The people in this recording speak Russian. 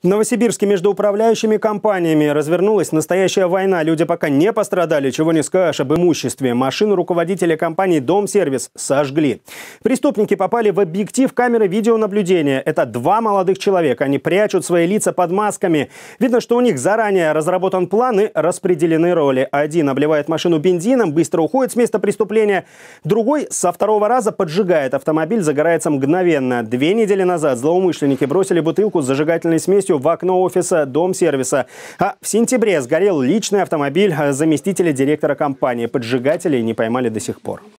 В Новосибирске между управляющими компаниями развернулась настоящая война. Люди пока не пострадали, чего не скажешь об имуществе. Машину руководителя компании «Домсервис» сожгли. Преступники попали в объектив камеры видеонаблюдения. Это два молодых человека. Они прячут свои лица под масками. Видно, что у них заранее разработан план и распределены роли. Один обливает машину бензином, быстро уходит с места преступления. Другой со второго раза поджигает автомобиль, загорается мгновенно. Две недели назад злоумышленники бросили бутылку с зажигательной смесью полностью в окно офиса Домсервиса. А в сентябре сгорел личный автомобиль а заместителя директора компании. Поджигателей не поймали до сих пор.